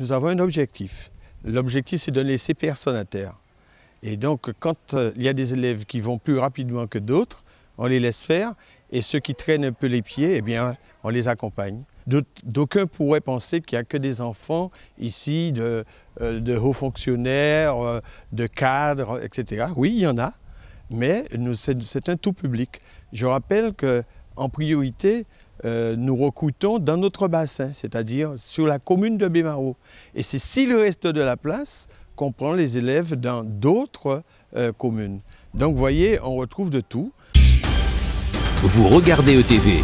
Nous avons un objectif. L'objectif, c'est de laisser personne à terre. Et donc, quand euh, il y a des élèves qui vont plus rapidement que d'autres, on les laisse faire. Et ceux qui traînent un peu les pieds, eh bien, on les accompagne. D'aucuns pourraient penser qu'il n'y a que des enfants ici, de, euh, de hauts fonctionnaires, euh, de cadres, etc. Oui, il y en a, mais c'est un tout public. Je rappelle qu'en priorité, euh, nous recoutons dans notre bassin, c'est-à-dire sur la commune de Bémaro. Et c'est si le reste de la place qu'on prend les élèves dans d'autres euh, communes. Donc vous voyez, on retrouve de tout. Vous regardez ETV,